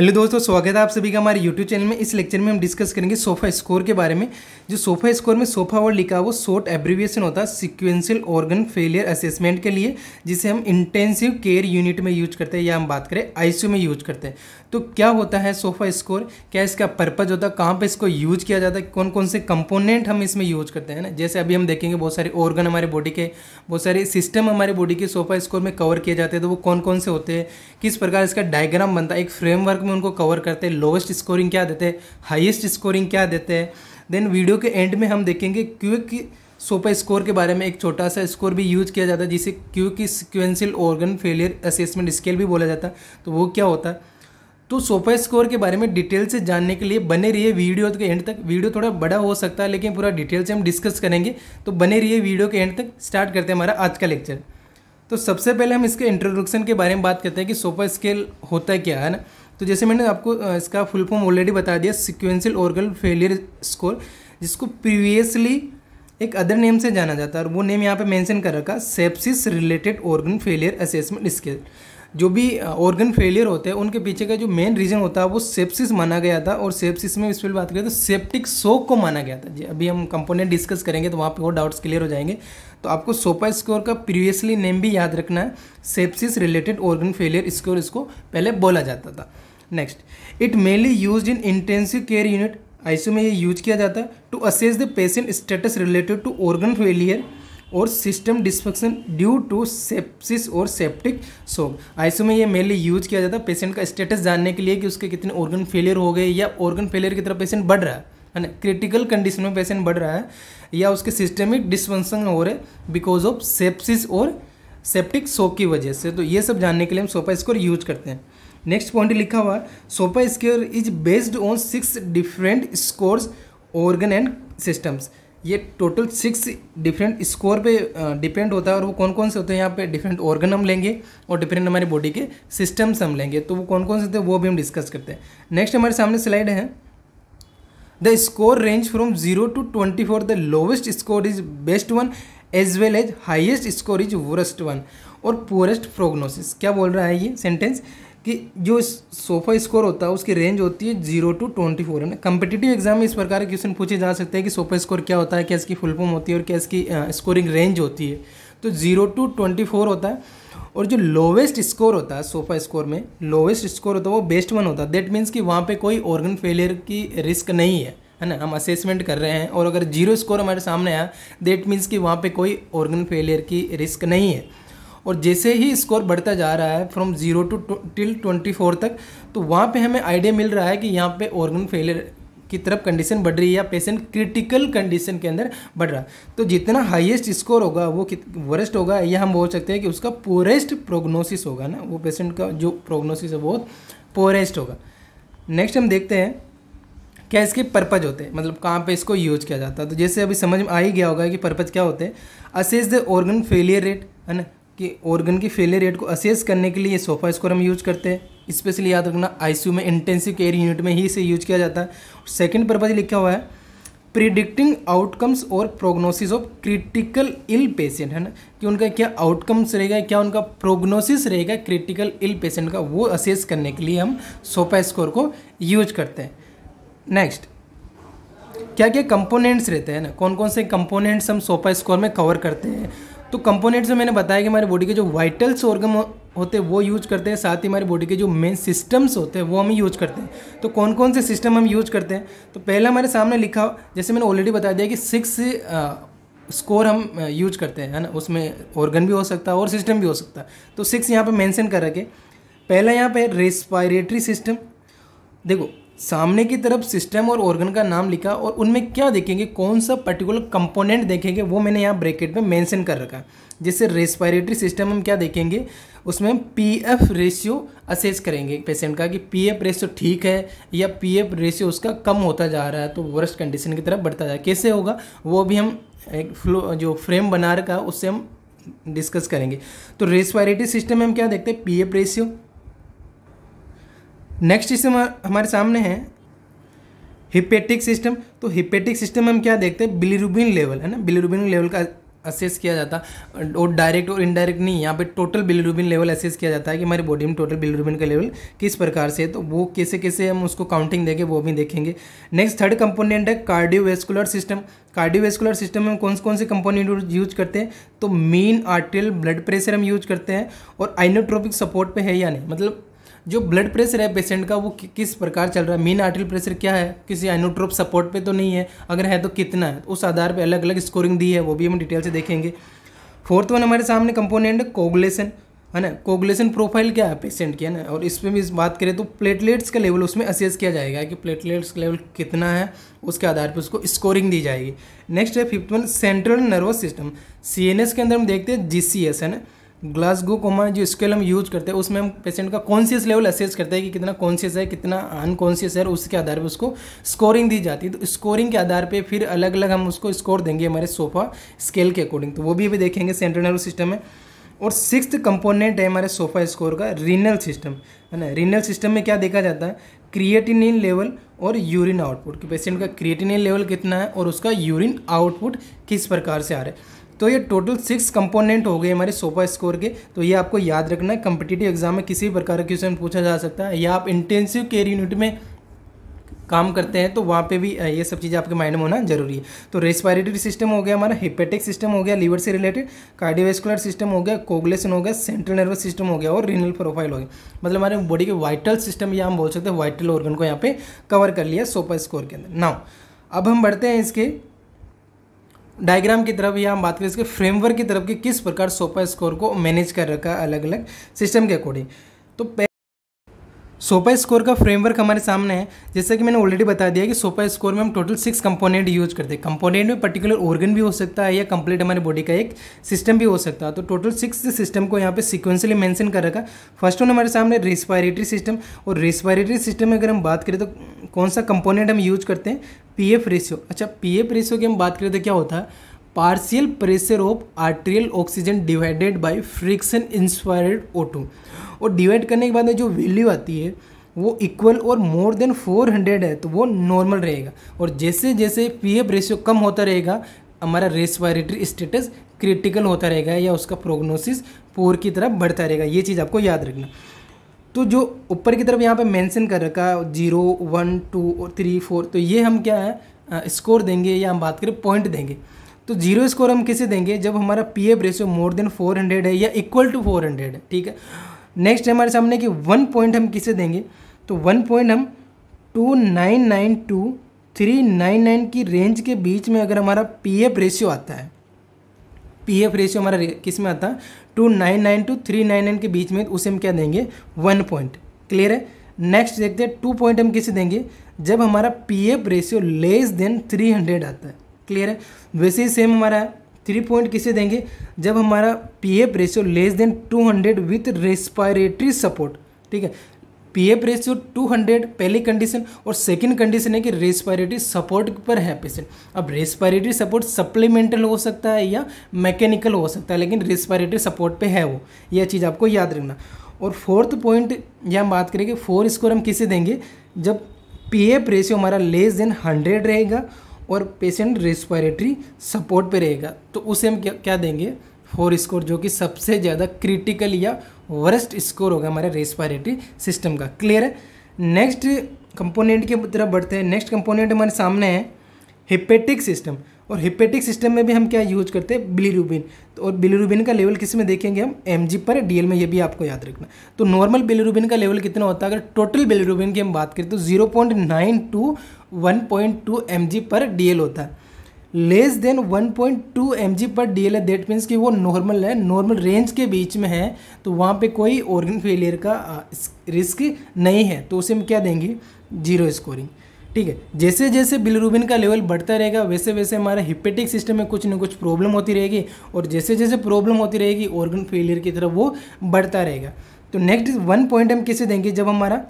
hello दोस्तों स्वागत है आप सभी का हमारे यूट्यूब चैनल में इस लेक्चर में हम डिस्कस करेंगे सोफा स्कोर के बारे में जो सोफा स्कोर में सोफा वर्ड लिखा वो शॉर्ट एब्रीविएशन होता है सिक्वेंशियल ऑर्गन फेलियर असेसमेंट के लिए जिसे हम इंटेंसिव केयर यूनिट में यूज करते हैं या हम बात करें आई में यूज करते हैं तो क्या होता है सोफा स्कोर क्या इसका पर्पज होता है कहाँ पर इसको यूज किया जाता है कौन कौन से कंपोनेंट हम इसमें यूज करते हैं ना जैसे अभी हम देखेंगे बहुत सारे ऑर्गन हमारे बॉडी के बहुत सारे सिस्टम हमारे बॉडी के सोफा स्कोर में कवर किए जाते हैं तो वो कौन कौन से होते हैं किस प्रकार इसका डायग्राम बनता है एक फ्रेमवर्क में उनको कवर करते हैं लोवेस्ट स्कोरिंग क्या देते हैं हाइएस्ट स्कोरिंग क्या देते हैं देन वीडियो के एंड में हम देखेंगे क्यूक सोपा स्कोर के बारे में एक छोटा सा स्कोर भी यूज किया जाता है जिसे क्यू की sequential organ failure assessment scale भी बोला जाता है तो वो क्या होता है तो सोपा स्कोर के बारे में डिटेल से जानने के लिए बने रहिए वीडियो के एंड तक वीडियो थोड़ा बड़ा हो सकता है लेकिन पूरा डिटेल से हम डिस्कस करेंगे तो बने रहिए वीडियो के एंड तक स्टार्ट करते हैं हमारा आज का लेक्चर तो सबसे पहले हम इसके इंट्रोडक्शन के बारे में बात करते हैं कि सोपा स्केल होता क्या है ना तो जैसे मैंने आपको इसका फुल फॉर्म ऑलरेडी बता दिया सिक्वेंशियल ऑर्गन फेलियर स्कोर जिसको प्रीवियसली एक अदर नेम से जाना जाता है और वो नेम यहाँ पे मेंशन कर रखा sepsis related organ failure assessment scale जो भी ऑर्गन फेलियर होते हैं उनके पीछे का जो मेन रीज़न होता है वो सेप्सिस माना गया था और सेप्सिस में इस पर बात करें तो सेप्टिक सोक को माना गया था जी अभी हम कंपोनेंट डिस्कस करेंगे तो वहाँ पे वो डाउट्स क्लियर हो जाएंगे तो आपको सोपा स्कोर का प्रीवियसली नेम भी याद रखना है sepsis related organ failure score इसको पहले बोला जाता था next it mainly use in intensive care unit ICU में ये यूज किया जाता है to assess the patient status related to organ failure और system dysfunction due to sepsis और सेप्टिक सोक आईसीयू में ये मेनली यूज किया जाता है पेशेंट का स्टेटस जानने के लिए कि उसके कितने ऑर्गन फेलियर हो गए या ऑर्गन फेलियर की तरफ पेशेंट बढ़ रहा है है ना क्रिटिकल कंडीशन में पेशेंट बढ़ रहा है या उसके सिस्टमिक डिस्फंक्शन हो रहे बिकॉज ऑफ सेप्सिस और सेप्टिक शोक की वजह से तो ये सब जानने के लिए हम सोपा स्कोर यूज करते हैं नेक्स्ट पॉइंट लिखा हुआ है SOFA score is based on six different scores organ and systems ये टोटल सिक्स डिफरेंट स्कोर पे डिपेंड होता है और वो कौन कौन से होते हैं यहाँ पे डिफरेंट ऑर्गन हम लेंगे और डिफरेंट हमारे बॉडी के सिस्टम्स हम लेंगे तो वो कौन कौन से होते हैं वो भी हम डिस्कस करते हैं नेक्स्ट हमारे सामने स्लाइड है the score range from zero to twenty four the lowest score is best one as well as highest score is worst one और पोरेस्ट प्रोग्नोसिस क्या बोल रहा है ये सेंटेंस कि जो सोफा स्कोर होता है उसकी रेंज होती है जीरो टू ट्वेंटी फोर है ना कम्पिटिटिव एग्जाम में इस प्रकार के क्वेश्चन पूछे जा सकते हैं कि सोफा स्कोर क्या होता है क्या इसकी फुल फॉर्म होती है और क्या इसकी स्कोरिंग रेंज होती है तो जीरो टू ट्वेंटी फोर होता है और जो लोवेस्ट स्कोर होता है सोफा स्कोर में लोवेस्ट स्कोर होता है वो बेस्ट वन होता है दैट मीन्स कि वहाँ पे कोई ऑर्गन फेलियर की रिस्क नहीं है है ना हम असेसमेंट कर रहे हैं और अगर जीरो स्कोर हमारे सामने आया दैट मीन्स कि वहाँ पे कोई ऑर्गन फेलियर की रिस्क नहीं है और जैसे ही स्कोर बढ़ता जा रहा है from zero to till twenty four तक तो वहाँ पे हमें आइडिया मिल रहा है कि यहाँ पे ऑर्गन फेलियर की तरफ कंडीशन बढ़ रही है या पेशेंट क्रिटिकल कंडीशन के अंदर बढ़ रहा तो जितना हाईएस्ट स्कोर होगा वो वरेस्ट होगा या हम बोल सकते हैं कि उसका पोरेस्ट प्रोग्नोसिस होगा ना वो पेशेंट का जो प्रोग्नोसिस है बहुत पोरेस्ट होगा नेक्स्ट हम देखते हैं क्या इसके पर्पज होते हैं मतलब कहाँ पे इसको यूज किया जाता है तो जैसे अभी समझ में आ ही गया होगा कि पर्पज क्या होते हैं assess the organ failure rate है ना कि ऑर्गन की फेलियर रेट को असेस करने के लिए सोफा स्कोर हम यूज करते हैं स्पेशली याद रखना आईसीयू में इंटेंसिव केयर यूनिट में ही इसे यूज किया जाता है सेकेंड पर्पज़ लिखा हुआ है प्रिडिक्टिंग आउटकम्स और prognosis of critical ill patient है ना कि उनका क्या आउटकम्स रहेगा क्या उनका प्रोग्नोसिस रहेगा क्रिटिकल इल पेशेंट का वो असेस करने के लिए हम सोफा स्कोर को यूज करते हैं नेक्स्ट क्या क्या कंपोनेंट्स रहते हैं ना कौन कौन से कंपोनेंट्स हम सोफा स्कोर में कवर करते हैं तो कंपोनेंट्स जो मैंने बताया कि हमारे बॉडी के जो वाइटल्स ऑर्गन होते हैं वो यूज करते हैं साथ ही हमारी बॉडी के जो मेन सिस्टम्स होते हैं वो हम यूज करते हैं तो कौन कौन से सिस्टम हम यूज करते हैं तो पहला हमारे सामने लिखा जैसे मैंने ऑलरेडी बता दिया कि सिक्स स्कोर हम यूज करते हैं है ना उसमें ऑर्गन भी हो सकता है और सिस्टम भी हो सकता है तो सिक्स यहाँ पर मैंसन कर रखे पहला यहाँ पर रेस्पायरेटरी सिस्टम देखो सामने की तरफ सिस्टम और ऑर्गन का नाम लिखा और उनमें क्या देखेंगे कौन सा पर्टिकुलर कंपोनेंट देखेंगे वो मैंने यहाँ ब्रैकेट में मेंशन कर रखा जैसे रेस्पायरेटरी सिस्टम हम क्या देखेंगे उसमें पी एफ रेशियो असेस करेंगे पेशेंट का कि पी एफ रेशियो ठीक है या पी एफ रेशियो उसका कम होता जा रहा है तो वर्स्ट कंडीशन की तरफ बढ़ता जा रहा है कैसे होगा वो भी हम एक फ्लो जो फ्रेम बना रखा उससे हम डिस्कस करेंगे तो रेस्पायरेटरी सिस्टम में हम क्या देखते हैं पी एफ रेशियो नेक्स्ट इसमें हमारे सामने है हिपेटिक सिस्टम तो हिपेटिक सिस्टम हम क्या देखते हैं बिलीरुबिन लेवल है ना बिलीरुबिन लेवल का असेस किया जाता और डायरेक्ट और इनडायरेक्ट नहीं यहाँ पे टोटल बिलीरुबिन लेवल असेस किया जाता है कि हमारी बॉडी में टोटल बिलीरुबिन का लेवल किस प्रकार से है तो वो कैसे कैसे हम उसको काउंटिंग देंगे वो भी देखेंगे नेक्स्ट थर्ड कंपोनेंट है कार्डियोवेस्कुलर सिस्टम कार्डियोवेस्कुलर सिस्टम में कौन से कौन से कंपोनेंट यूज करते हैं तो मेन आर्टियल ब्लड प्रेशर हम यूज करते हैं और आइनोट्रोपिक सपोर्ट पर है या नहीं मतलब जो ब्लड प्रेशर है पेशेंट का वो कि, किस प्रकार चल रहा है मीन आर्टरी प्रेशर क्या है किसी एनोट्रोप सपोर्ट पे तो नहीं है अगर है तो कितना है उस आधार पर अलग अलग स्कोरिंग दी है वो भी हम डिटेल से देखेंगे फोर्थ वन हमारे सामने कंपोनेंट है कोगुलेशन है ना कोगुलेशन प्रोफाइल क्या है पेशेंट की है ना और इसमें भी बात करें तो प्लेटलेट्स का लेवल उसमें असेस किया जाएगा कि प्लेटलेट्स का लेवल कितना है उसके आधार पर उसको स्कोरिंग दी जाएगी नेक्स्ट है fifth one central nervous system C के अंदर हम देखते हैं जी है ना ग्लासगो कोमा हमारा जो स्केल हम यूज करते हैं उसमें हम पेशेंट का कॉन्शियस लेवल असेस करते हैं कि कितना कॉन्शियस है कितना अनकॉन्शियस है उसके आधार पर उसको स्कोरिंग दी जाती है तो स्कोरिंग के आधार पे फिर अलग अलग हम उसको स्कोर देंगे हमारे सोफा स्केल के अकॉर्डिंग तो वो भी अभी देखेंगे सेंट्रल नर्वस सिस्टम में और सिक्स कंपोनेंट है हमारे सोफा स्कोर का रीनल सिस्टम है ना रीनल सिस्टम में क्या देखा जाता है क्रिएटिनिन लेवल और यूरिन आउटपुट कि पेशेंट का क्रिएटिनिन लेवल कितना है और उसका यूरिन आउटपुट किस प्रकार से आ रहा है तो ये टोटल सिक्स कंपोनेंट हो गए हमारे सोपा स्कोर के तो ये आपको याद रखना है कंपिटेटिव एग्जाम में किसी भी प्रकार का क्वेश्चन पूछा जा सकता है या आप इंटेंसिव केयर यूनिट में काम करते हैं तो वहाँ पे भी ये सब चीज़ें आपके माइंड में होना जरूरी है तो रेस्पायरेटरी सिस्टम हो गया हमारा हिपेटिक सिस्टम हो गया लीवर से रिलेटेड कार्डियोवेस्कुलर सिस्टम हो गया कोगलेसन हो गया सेंट्रल नर्वस सिस्टम हो गया और रिनल प्रोफाइल हो गया मतलब हमारे बॉडी के वाइटल सिस्टम या हम बोल सकते हैं वाइटल ऑर्गन को यहाँ पे कवर कर लिया सोपा स्कोर के अंदर नाउ अब हम बढ़ते हैं इसके डायग्राम की तरफ या हम बात करें इसके फ्रेमवर्क की तरफ कि किस प्रकार सोपा स्कोर को मैनेज कर रखा है अलग अलग सिस्टम के अकॉर्डिंग तो सोपा स्कोर का फ्रेमवर्क हमारे सामने है जैसा कि मैंने ऑलरेडी बता दिया कि सोपा स्कोर में हम टोटल सिक्स कंपोनेंट यूज करते हैं कंपोनेंट में पर्टिकुलर ऑर्गन भी हो सकता है या कंप्लीट हमारे बॉडी का एक सिस्टम भी हो सकता है तो टोटल सिक्स सिस्टम को यहाँ पे सिक्वेंसली मेंशन कर रखा फर्स्ट वन हमारे सामने रेस्पायरेटरी सिस्टम और रेस्पायरेटरी सिस्टम में अगर हम बात करें तो कौन सा कंपोनेंट हम यूज करते हैं पी एफ रेशियो अच्छा पी एफ रेशियो की हम बात करें तो क्या होता है partial pressure of arterial oxygen divided by friction inspired O two और डिवाइड करने के बाद में जो वैल्यू आती है वो इक्वल और मोर देन 400 है तो वो नॉर्मल रहेगा और जैसे जैसे पी एफ रेशियो कम होता रहेगा हमारा रेस्पायरेटरी स्टेटस क्रिटिकल होता रहेगा या उसका प्रोग्नोसिस पोर की तरफ बढ़ता रहेगा ये चीज़ आपको याद रखना तो जो ऊपर की तरफ यहाँ पे मेंशन कर रखा है जीरो वन टू और थ्री फोर तो ये हम क्या है स्कोर देंगे या हम बात करें पॉइंट देंगे तो जीरो स्कोर हम किसे देंगे जब हमारा P F ratio more than four hundred है या इक्वल टू फोर हंड्रेड है ठीक है नेक्स्ट है हमारे सामने कि वन पॉइंट हम किसे देंगे तो वन पॉइंट हम two nine nine two three nine nine की रेंज के बीच में अगर हमारा पी एफ रेशियो आता है पी एफ रेशियो हमारा किस में आता है two nine nine two three nine nine के बीच में उसे हम क्या देंगे वन पॉइंट क्लियर है नेक्स्ट देखते हैं टू पॉइंट हम किसे देंगे जब हमारा P F ratio less than three hundred आता है क्लियर है वैसे ही सेम हमारा थ्री पॉइंट किसे देंगे जब हमारा P F ratio less than two hundred with respiratory support ठीक है P F ratio two hundred पहली कंडीशन और सेकेंड कंडीशन है कि रेस्पायरेटरी सपोर्ट पर है पेशेंट अब रेस्पायरेटरी सपोर्ट सप्लीमेंटल हो सकता है या मैकेनिकल हो सकता है लेकिन रेस्पायरेटरी सपोर्ट पे है वो यह चीज़ आपको याद रखना और फोर्थ पॉइंट यह हम बात करेंगे फोर स्कोर हम किसे देंगे जब पी एफ रेशियो हमारा लेस देन हंड्रेड रहेगा और पेशेंट रेस्पायरेटरी सपोर्ट पर रहेगा तो उसे हम क्या, क्या देंगे फोर स्कोर जो कि सबसे ज़्यादा क्रिटिकल या वर्स्ट स्कोर होगा हमारे रेस्पायरेटरी सिस्टम का क्लियर है नेक्स्ट कंपोनेंट की तरफ बढ़ते हैं नेक्स्ट कंपोनेंट हमारे सामने है हिपेटिक सिस्टम और हिपेटिक सिस्टम में भी हम क्या यूज करते हैं बिलीरूबिन तो और बिलीरूबिन का लेवल किस में देखेंगे हम एम पर डीएल में ये भी आपको याद रखना तो नॉर्मल बिलीरूबिन का लेवल कितना होता है अगर टोटल बिलीरूबिन की हम बात करें तो zero point nine to one point two M G per D होता है less than 1.2 point two M G per D L है दैट मीन्स कि वो नॉर्मल है नॉर्मल रेंज के बीच में है तो वहाँ पे कोई ऑर्गन फेलियर का रिस्क नहीं है तो उसे हम क्या देंगे जीरो स्कोरिंग ठीक है जैसे जैसे बिलरूबिन का लेवल बढ़ता रहेगा वैसे वैसे हमारे हिपेटिक सिस्टम में कुछ ना कुछ प्रॉब्लम होती रहेगी और जैसे जैसे प्रॉब्लम होती रहेगी ऑर्गन फेलियर की तरफ वो बढ़ता रहेगा तो नेक्स्ट वन पॉइंट हम किसे देंगे जब हमारा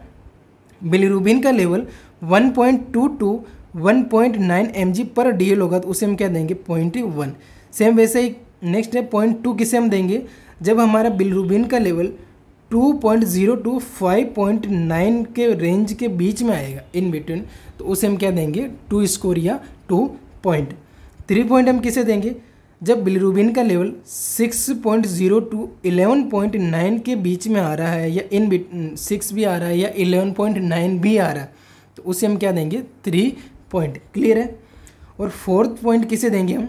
बिलरूबिन का level one point two to one point nine M G per D L होगा तो उसे हम क्या देंगे पॉइंट वन सेम वैसे ही नेक्स्ट है पॉइंट टू किसे हम देंगे जब हमारा बिलरूबिन का level two point zero to five point nine के रेंज के बीच में आएगा इन बिटवीन तो उसे हम क्या देंगे टू स्कोर या टू पॉइंट थ्री पॉइंट हम किसे देंगे जब बिलरूबिन का लेवल 6.0 टू 11.9 के बीच में आ रहा है या इन बिट सिक्स भी आ रहा है या 11.9 भी आ रहा है तो उसे हम क्या देंगे थ्री पॉइंट क्लियर है और फोर्थ पॉइंट किसे देंगे हम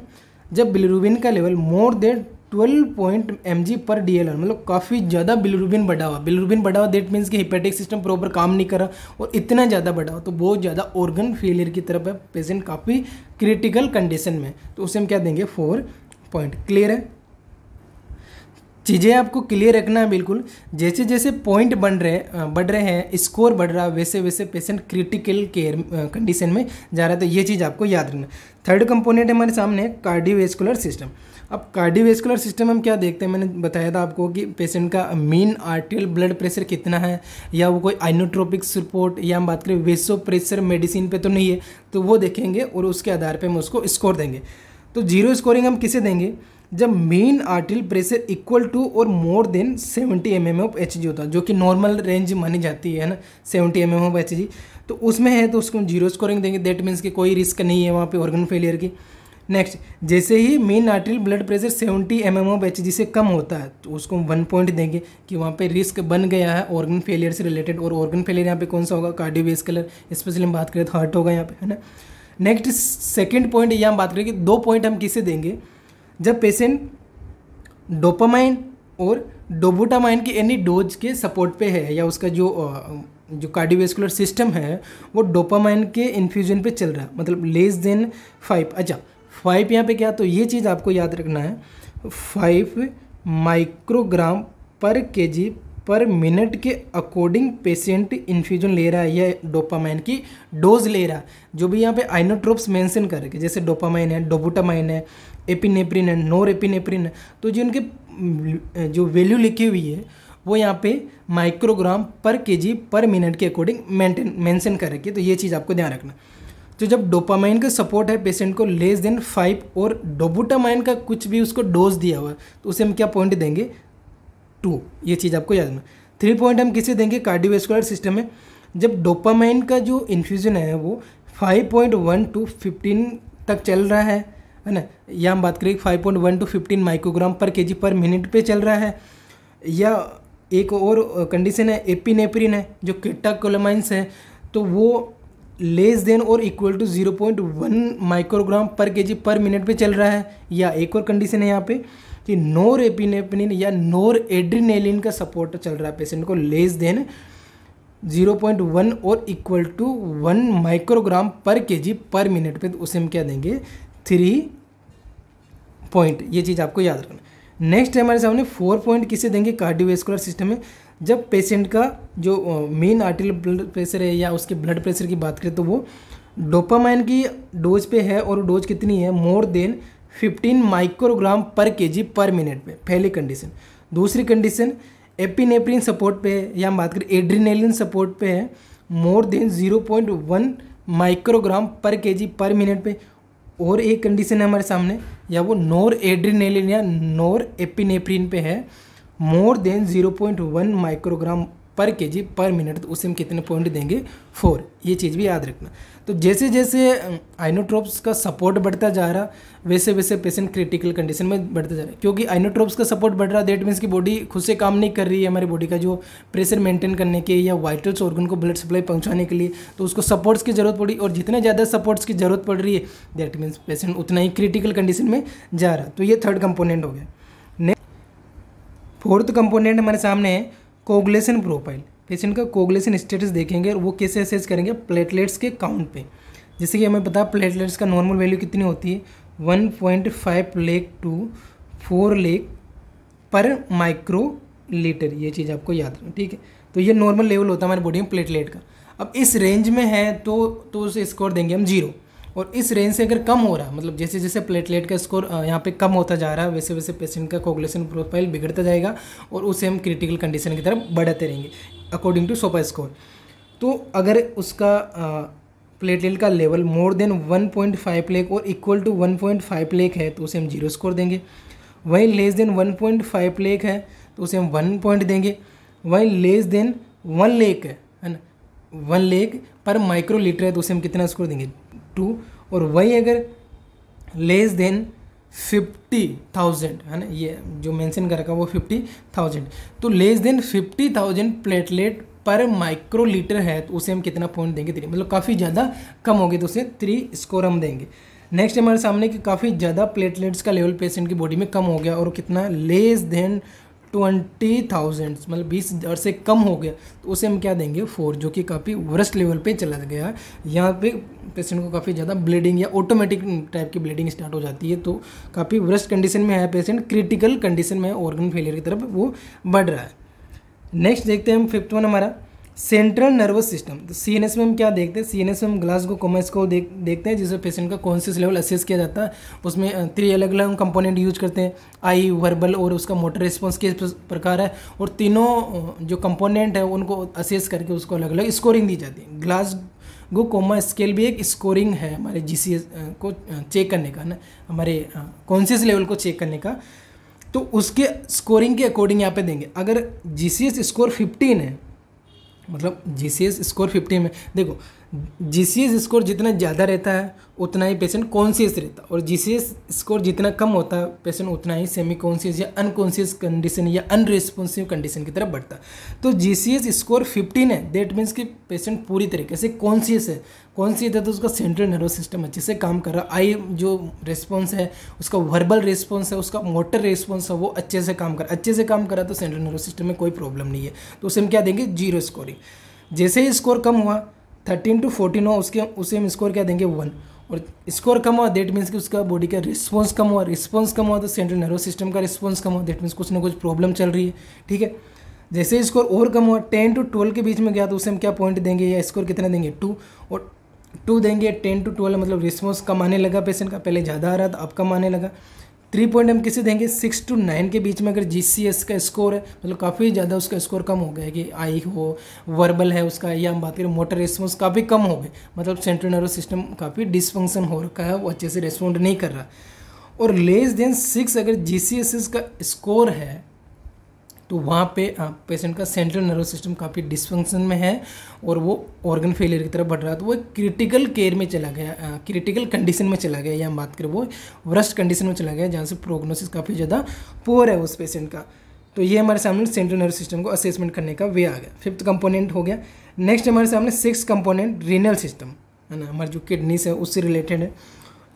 जब बिलरूबिन का level more than twelve point M G per D L मतलब काफ़ी ज़्यादा बिलरूबिन बढ़ा हुआ बिलरूबिन बढ़ा हुआ देट मीन्स कि हिपेटिक सिस्टम प्रॉपर काम नहीं कर रहा और इतना ज़्यादा बढ़ा हुआ तो बहुत ज़्यादा ऑर्गन फेलियर की तरफ है पेशेंट काफ़ी क्रिटिकल कंडीशन में तो उसे हम क्या देंगे फोर पॉइंट क्लियर है चीज़ें आपको क्लियर रखना है बिल्कुल जैसे जैसे पॉइंट बन रहे बढ़ रहे हैं स्कोर बढ़ रहा है वैसे वैसे पेशेंट क्रिटिकल केयर कंडीशन में जा रहा है तो ये चीज़ आपको याद रखना थर्ड कंपोनेंट हमारे सामने कार्डियोवेस्कुलर सिस्टम अब कार्डियोवेस्कुलर सिस्टम हम क्या देखते हैं मैंने बताया था आपको कि पेशेंट का मेन आर्टियल ब्लड प्रेशर कितना है या वो कोई आइनोट्रोपिक रिपोर्ट या हम बात करें वेसो प्रेशर मेडिसिन पर तो नहीं है तो वो देखेंगे और उसके आधार पर हम उसको स्कोर देंगे तो जीरो स्कोरिंग हम किसे देंगे जब mean arterial pressure equal to और more than 70 M M of H G होता है जो कि नॉर्मल रेंज मानी जाती है ना 70 M M of H G तो उसमें है तो उसको हम जीरो स्कोरिंग देंगे दैट मीन्स कि कोई रिस्क नहीं है वहाँ पे ऑर्गन फेलियर की नेक्स्ट जैसे ही mean arterial blood pressure 70 M M of H G से कम होता है तो उसको हम वन पॉइंट देंगे कि वहाँ पे रिस्क बन गया है ऑर्गन फेलियर से रिलेटेड और ऑर्गन फेलियर यहाँ पे कौन सा होगा कार्डियोवेस्कुलर स्पेशली हम बात करें तो हार्ट होगा यहाँ पे है ना नेक्स्ट सेकेंड पॉइंट ये हम बात करें कि दो पॉइंट हम किसे देंगे जब पेशेंट डोपामाइन और डोबोटामाइन के एनी डोज के सपोर्ट पे है या उसका जो जो कार्डियोवेस्कुलर सिस्टम है वो डोपामाइन के इन्फ्यूजन पे चल रहा है मतलब लेस देन फाइव अच्छा फाइव यहाँ पे क्या तो ये चीज़ आपको याद रखना है फाइव माइक्रोग्राम पर के जी पर मिनट के अकॉर्डिंग पेशेंट इन्फ्यूजन ले रहा है या डोपामाइन की डोज ले रहा है जो भी यहाँ पे आइनोट्रोप्स मेंशन कर रखे जैसे डोपामाइन है डोबोटामाइन है एपिनेप्रिन है नोर एपिनेप्रिन है तो जिनके जो वैल्यू लिखी हुई है वो यहाँ पे microgram per KG per minute के अकॉर्डिंग मेंटेन मेंशन कर रखी है तो ये चीज़ आपको ध्यान रखना तो जब डोपामाइन का सपोर्ट है पेशेंट को लेस देन फाइव और डोबूटामाइन का कुछ भी उसको डोज दिया हुआ है तो उसे हम क्या पॉइंट देंगे टू ये चीज़ आपको याद रखना थ्री पॉइंट हम किसे देंगे कार्डियोवेस्कुलर सिस्टम में जब डोपामाइन का जो इन्फ्यूज़न है वो five point one two fifteen तक चल रहा है है ना या हम बात करें five point one two fifteen microgram per K जी पर मिनट पे चल रहा है या एक और कंडीशन है नेपरिन है जो कोलोमाइंस है तो वो लेस देन और equal to zero point one microgram per K जी पर मिनट पे चल रहा है या एक और कंडीशन है यहाँ पे कि नोर नेपरिन या नोर एड्रीनेलिन का सपोर्ट चल रहा है पेशेंट को less than zero point one और equal to one microgram per K जी पर मिनट पे तो उसे हम क्या देंगे थ्री पॉइंट ये चीज़ आपको याद रखना नेक्स्ट हमारे सामने फोर पॉइंट किसे देंगे कार्डियोवेस्कुलर सिस्टम में जब पेशेंट का जो मेन आर्टिकल ब्लड प्रेशर है या उसके ब्लड प्रेशर की बात करें तो वो डोपामाइन की डोज पे है और डोज कितनी है more than 15 microgram per KG per minute पे पहली कंडीशन दूसरी कंडीशन एपिनेप्रिन सपोर्ट पे है या हम बात करें एड्रीनेलिन सपोर्ट पे है more than 0.1 microgram per KG per minute पे और एक कंडीशन है हमारे सामने या वो नोर एड्रीनेलिन या नोर एपिनेफ्रिन पे है more than 0.1 microgram per K जी पर मिनट तो उसे हम कितने पॉइंट देंगे फोर ये चीज़ भी याद रखना तो जैसे जैसे आइनोट्रोप्स का सपोर्ट बढ़ता जा रहा वैसे वैसे पेशेंट क्रिटिकल कंडीशन में बढ़ता जा रहा है क्योंकि आइनोट्रोप्स का सपोर्ट बढ़ रहा दैट मीन्स की बॉडी खुद से काम नहीं कर रही है हमारी बॉडी का जो प्रेशर मेंटेन करने के या वाइटल्स ऑर्गन को ब्लड सप्लाई पहुँचाने के लिए तो उसको सपोर्ट्स की ज़रूरत पड़ी और जितने ज़्यादा सपोर्ट्स की ज़रूरत पड़ रही है दैट मीन्स पेशेंट उतना ही क्रिटिकल कंडीशन में जा रहा तो ये थर्ड कंपोनेंट हो गया फोर्थ कंपोनेंट हमारे सामने है कोगलेसन प्रोफाइल पेशेंट का कोगलेसन स्टेटस देखेंगे और वो कैसे असेस करेंगे प्लेटलेट्स के काउंट पे जैसे कि हमें पता प्लेटलेट्स का नॉर्मल वैल्यू कितनी होती है one point five lakh to four lakh per microlitre ये चीज़ आपको याद रखना ठीक है तो ये नॉर्मल लेवल होता है हमारे बॉडी में प्लेटलेट का अब इस रेंज में है तो तो उसे स्कोर देंगे हम जीरो और इस रेंज से अगर कम हो रहा है मतलब जैसे जैसे प्लेटलेट का स्कोर यहाँ पे कम होता जा रहा है वैसे वैसे पेशेंट का कोगुलेशन प्रोफाइल बिगड़ता जाएगा और उसे हम क्रिटिकल कंडीशन की तरफ बढ़ाते रहेंगे अकॉर्डिंग टू सोपा स्कोर तो अगर उसका प्लेटलेट का लेवल मोर देन 1.5 लेख और इक्वल टू 1.5 लेख है तो उसे हम जीरो स्कोर देंगे वहीं लेस देन 1.5 लेख है तो उसे हम वन पॉइंट देंगे वहीं लेस देन वन लेख है ना वन लेख पर माइक्रो लीटर है तो उसे हम कितना स्कोर देंगे टू और वही अगर लेस देन फिफ्टी थाउजेंड है ना ये जो मेंशन कर रखा वो फिफ्टी थाउजेंड तो less than fifty thousand platelet per microlitre है तो उसे हम कितना पॉइंट देंगे थ्री मतलब काफ़ी ज़्यादा कम हो गए तो उसे थ्री स्कोर हम देंगे नेक्स्ट हमारे सामने कि काफ़ी ज़्यादा प्लेटलेट्स का लेवल पेशेंट की बॉडी में कम हो गया और कितना लेस देन ट्वेंटी थाउजेंड मतलब बीस हज़ार से कम हो गया तो उसे हम क्या देंगे फोर जो कि काफ़ी वर्स्ट लेवल पे चला गया है यहाँ पे पेशेंट को काफ़ी ज़्यादा ब्लीडिंग या ऑटोमेटिक टाइप की ब्लीडिंग स्टार्ट हो जाती है तो काफ़ी वर्स्ट कंडीशन में है पेशेंट क्रिटिकल कंडीशन में ऑर्गन फेलियर की तरफ वो बढ़ रहा है नेक्स्ट देखते हैं हम फिफ्थ वन हमारा सेंट्रल नर्वस सिस्टम तो सी एन एस में हम क्या देखते हैं सी एन एस में हम ग्लास को कॉमर्स को देख देखते हैं जिससे पेशेंट का कॉन्सियस लेवल असेस किया जाता है उसमें थ्री अलग अलग कंपोनेंट यूज करते हैं आई वर्बल और उसका मोटर रिस्पॉन्स किस प्रकार है और तीनों जो कंपोनेंट है उनको असेस करके उसको अलग अलग स्कोरिंग दी जाती है ग्लास गो कोमा स्केल भी एक स्कोरिंग है हमारे जी को चेक करने का ना हमारे कॉन्सियस लेवल को चेक करने का तो उसके स्कोरिंग के अकॉर्डिंग यहाँ पे देंगे अगर जी स्कोर फिफ्टीन है मतलब जी स्कोर फिफ्टी में देखो जी स्कोर जितना ज़्यादा रहता है उतना ही पेशेंट कॉन्सियस रहता है और जी स्कोर जितना कम होता है पेशेंट उतना ही सेमी कॉन्सियस या अनकॉन्सियस कंडीशन या अनरिस्पॉन्सिव कंडीशन की तरफ बढ़ता है तो जी स्कोर 15 है दैट मीन्स कि पेशेंट पूरी तरीके से कॉन्शियस है कॉन्सियस है तो उसका सेंट्रल नर्वस सिस्टम अच्छे से काम कर रहा है आई जो रिस्पॉन्स है उसका वर्बल रिस्पॉन्स है उसका मोटर रिस्पॉन्स है वो अच्छे से काम कर अच्छे से काम करा तो सेंट्रल नर्वस सिस्टम में कोई प्रॉब्लम नहीं है तो उसे हम क्या देंगे जीरो स्कोरिंग जैसे ही स्कोर कम हुआ थर्टीन टू फोर्टीन हो उसके उसे हम स्कोर क्या देंगे वन और स्कोर कम हुआ देट मीन्स कि उसका बॉडी का रिस्पॉन्स कम हुआ रिस्पॉन्स कम हुआ तो सेंट्रल नर्वस सिस्टम का रिस्पॉन्स कम हुआ देट मीन्स कुछ ना कुछ प्रॉब्लम चल रही है ठीक है जैसे स्कोर और कम हुआ टेन टू ट्वेल्व के बीच में गया तो उसे हम क्या पॉइंट देंगे या स्कोर कितना देंगे टू और टू देंगे टेन टू ट्वेल्व मतलब रिस्पॉन्स कम आने लगा पेशेंट का पहले ज़्यादा आ रहा था अब कम आने लगा थ्री पॉइंट हम किसे देंगे सिक्स टू नाइन के बीच में अगर जी का स्कोर है मतलब काफ़ी ज़्यादा उसका स्कोर कम हो गया है कि आई हो वर्बल है उसका या हम बात करें मोटर रिस्पॉन्स काफ़ी कम हो गए मतलब सेंट्रल नर्वस सिस्टम काफ़ी डिसफंक्शन हो रखा है वो अच्छे से रिस्पॉन्ड नहीं कर रहा और लेस देन सिक्स अगर जी का स्कोर है तो वहाँ पे पेशेंट का सेंट्रल नर्वस सिस्टम काफ़ी डिस्फंक्शन में है और वो ऑर्गन फेलियर की तरफ बढ़ रहा है तो वो क्रिटिकल केयर में चला गया क्रिटिकल कंडीशन में चला गया या हम बात करें वो वर्स्ट कंडीशन में चला गया जहाँ से प्रोग्नोसिस काफ़ी ज़्यादा पुअर है उस पेशेंट का तो ये हमारे सामने सेंट्रल नर्वस सिस्टम को असेसमेंट करने का वे आ गया फिफ्थ कंपोनेंट हो गया नेक्स्ट हमारे सामने सिक्स कंपोनेंट रीनल सिस्टम है ना हमारी जो किडनीस है उससे रिलेटेड है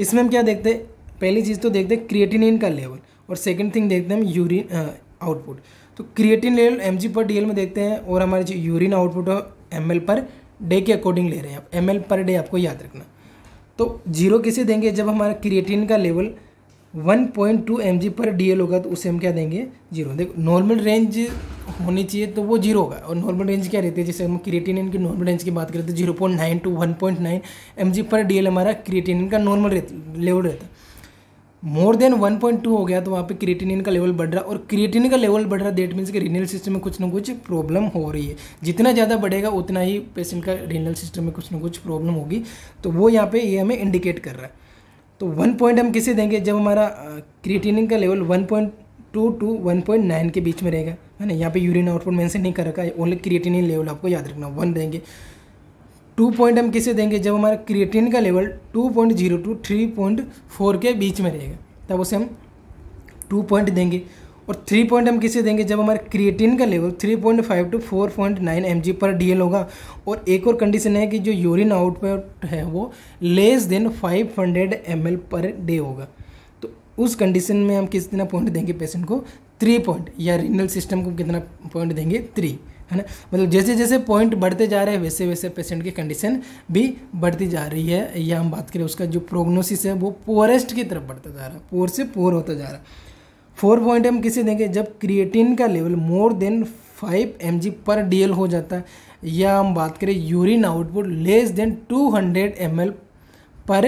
इसमें हम क्या देखते हैं पहली चीज़ तो देखते हैं क्रिएटिनिन का लेवल और सेकेंड थिंग देखते हैं हम यूरिन आउटपुट तो creatine level M per D में देखते हैं और हमारे जो यूरिन आउटपुट है एम पर डे के अकॉर्डिंग ले रहे हैं आप एम पर डे आपको याद रखना तो जीरो किसे देंगे जब हमारा क्रिएटिन का लेवल 1.2 पॉइंट पर डी होगा तो उसे हम क्या देंगे जीरो देखो नॉर्मल रेंज होनी चाहिए तो वो जीरो होगा और नॉर्मल रेंज क्या रहती है जैसे हम क्रिएटिनिन की नॉर्मल रेंज की बात करें तो zero point nine to one point nine M per D हमारा क्रिएटिनिन का नॉर्मल लेवल रहता है मोर देन 1.2 हो गया तो वहाँ पे क्रिएटिनिन का लेवल बढ़ रहा और क्रिएटिनिन का लेवल बढ़ रहा देट मीन्स कि रिनल सिस्टम में कुछ ना कुछ प्रॉब्लम हो रही है जितना ज़्यादा बढ़ेगा उतना ही पेशेंट का रिनल सिस्टम में कुछ ना कुछ प्रॉब्लम होगी तो वो यहाँ पे ये हमें इंडिकेट कर रहा है तो वन पॉइंट हम किसे देंगे जब हमारा क्रिएटिनिन का level one point two to one point nine के बीच में रहेगा है ना यहाँ पे यूरिन आउटपुट मेंशन नहीं कर रखा है ओनली क्रिएटिनिन लेवल आपको याद रखना वन देंगे टू पॉइंट हम किसे देंगे जब हमारा क्रिएटिन का level two point zero to three point four के बीच में रहेगा तब उसे हम टू पॉइंट देंगे और थ्री पॉइंट हम किसे देंगे जब हमारे क्रिएटिन का level three point five to four point nine M G per D L होगा और एक और कंडीशन है कि जो यूरिन आउटपुट है वो less than five hundred M L per day होगा तो उस कंडीशन में हम किस तरह पॉइंट देंगे पेशेंट को थ्री पॉइंट या रिनल सिस्टम को कितना पॉइंट देंगे थ्री है ना मतलब जैसे जैसे पॉइंट बढ़ते जा रहे हैं वैसे वैसे पेशेंट की कंडीशन भी बढ़ती जा रही है या हम बात करें उसका जो प्रोग्नोसिस है वो पोअरेस्ट की तरफ बढ़ता जा रहा है पोअर से पोअर होता जा रहा है फोर पॉइंट हम किसे देंगे जब क्रिएटिन का level more than five M G per D L हो जाता है या हम बात करें urine output less than two hundred M L per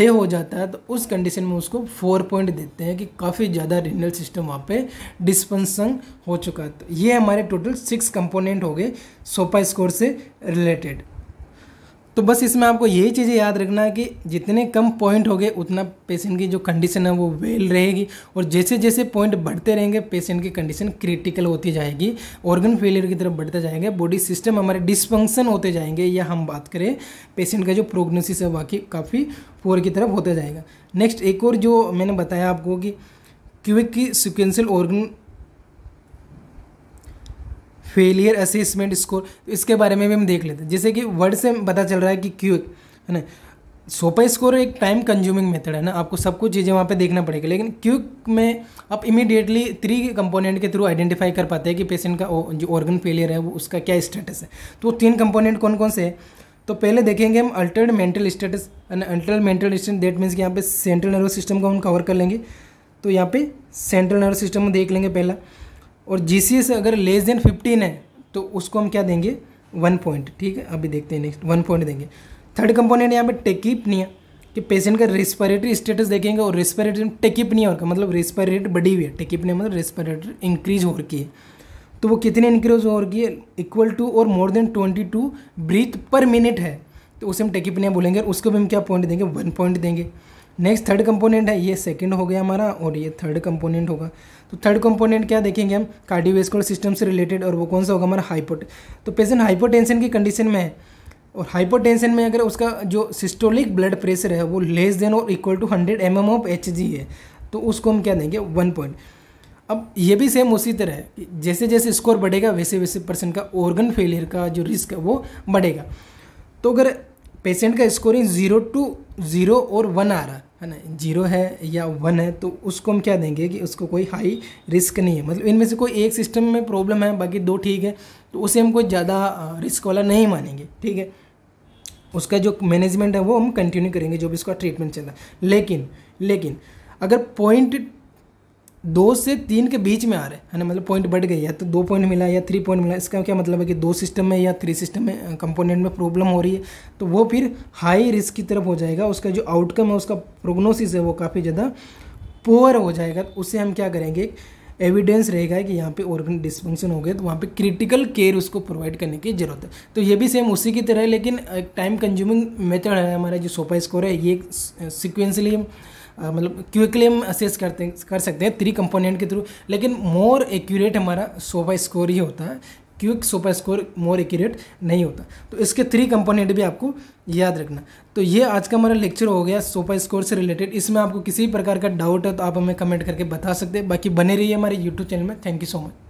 day हो जाता है तो उस कंडीशन में उसको फोर पॉइंट देते हैं कि काफ़ी ज़्यादा रिनल सिस्टम वहाँ पे डिस्पंसन हो चुका है तो ये हमारे टोटल सिक्स कंपोनेंट हो गए सोपा स्कोर से रिलेटेड तो बस इसमें आपको यही चीज़ें याद रखना है कि जितने कम पॉइंट हो गए उतना पेशेंट की जो कंडीशन है वो वेल रहेगी और जैसे जैसे पॉइंट बढ़ते रहेंगे पेशेंट की कंडीशन क्रिटिकल होती जाएगी ऑर्गन फेलियर की तरफ बढ़ते जाएंगे बॉडी सिस्टम हमारे डिस्फंक्शन होते जाएंगे या हम बात करें पेशेंट का जो प्रोग्नोसिस है बाकी काफ़ी पुअर की तरफ होता जाएगा नेक्स्ट एक और जो मैंने बताया आपको कि क्यूक की sequential organ failure assessment score इसके बारे में भी हम देख लेते हैं जैसे कि वर्ड से पता चल रहा है कि क्यों है ना सोपा स्कोर एक टाइम कंज्यूमिंग मेथड है ना आपको सब कुछ चीज़ें वहाँ पे देखना पड़ेगा लेकिन क्यूक में आप इमीडिएटली थ्री कंपोनेंट के थ्रू आइडेंटिफाई कर पाते हैं कि पेशेंट का जो ऑर्गन फेलियर है वो उसका क्या स्टेटस है तो तीन कंपोनेंट कौन कौन से है तो पहले देखेंगे हम altered mental status altered mental state that means कि यहाँ पे सेंट्रल नर्वस सिस्टम को हम कवर कर लेंगे तो यहाँ पे सेंट्रल नर्वस सिस्टम देख लेंगे पहला और जी से अगर लेस देन फिफ्टीन है तो उसको हम क्या देंगे वन पॉइंट ठीक है अभी देखते हैं नेक्स्ट वन पॉइंट देंगे थर्ड कंपोनेंट यहाँ पे टेकिपनिया कि पेशेंट का रेस्पिरेटरी स्टेटस देखेंगे और रेस्पिरेटरी टेकिपनिया का मतलब रेस्पिरेटरी बढ़ी हुई है टेकिपनिया मतलब रेस्पिरेटरी इंक्रीज हो रखी है तो वो कितने इंक्रीज हो रखी है इक्वल टू और more than twenty two breath per minute है तो उसे हम टेकिपनिया बोलेंगे और उसको भी हम क्या पॉइंट देंगे वन पॉइंट देंगे नेक्स्ट थर्ड कंपोनेंट है ये सेकेंड हो गया हमारा और ये थर्ड कंपोनेंट होगा तो थर्ड कंपोनेंट क्या देखेंगे हम कार्डियोवेस्कुलर सिस्टम से रिलेटेड और वो कौन सा होगा हमारा हाइपोट तो पेशेंट हाइपोटेंशन की कंडीशन में है और हाइपोटेंशन में अगर उसका जो सिस्टोलिक ब्लड प्रेशर है वो लेस देन और equal to hundred M M of H G है तो उसको हम क्या देंगे वन पॉइंट अब ये भी सेम उसी तरह है जैसे जैसे स्कोर बढ़ेगा वैसे वैसे पर्सन का ऑर्गन फेलियर का जो रिस्क है वो बढ़ेगा तो अगर पेशेंट का स्कोरिंग जीरो टू जीरो और वन आ रहा है ना जीरो है या वन है तो उसको हम क्या देंगे कि उसको कोई हाई रिस्क नहीं है मतलब इनमें से कोई एक सिस्टम में प्रॉब्लम है बाकी दो ठीक है तो उसे हम कोई ज़्यादा रिस्क वाला नहीं मानेंगे ठीक है उसका जो मैनेजमेंट है वो हम कंटिन्यू करेंगे जो भी उसका ट्रीटमेंट चल रहा है लेकिन लेकिन अगर पॉइंट दो से तीन के बीच में आ रहे हैं ना मतलब पॉइंट बढ़ गई है तो दो पॉइंट मिला या थ्री पॉइंट मिला इसका क्या मतलब है कि दो सिस्टम में या थ्री सिस्टम में कंपोनेंट में प्रॉब्लम हो रही है तो वो फिर हाई रिस्क की तरफ हो जाएगा उसका जो आउटकम है उसका प्रोग्नोसिस है वो काफ़ी ज़्यादा पोअर हो जाएगा तो उससे हम क्या करेंगे एविडेंस रहेगा कि यहाँ पे ऑर्गन डिस्फंक्शन हो गया तो वहाँ पे क्रिटिकल केयर उसको प्रोवाइड करने की ज़रूरत है तो ये भी सेम उसी की तरह है लेकिन टाइम कंज्यूमिंग मेथड है हमारा जो सोपा स्कोर है ये सिक्वेंसली मतलब क्विकली हम असेस करते कर सकते हैं थ्री कंपोनेंट के थ्रू लेकिन मोर एक्यूरेट हमारा सोफा स्कोर ही होता है quick sofa score more accurate नहीं होता तो इसके थ्री कंपोनेंट भी आपको याद रखना तो ये आज का हमारा लेक्चर हो गया सोफा स्कोर से रिलेटेड इसमें आपको किसी भी प्रकार का डाउट है तो आप हमें कमेंट करके बता सकते हैं बाकी बने रहिए हमारे यूट्यूब चैनल में थैंक यू सो मच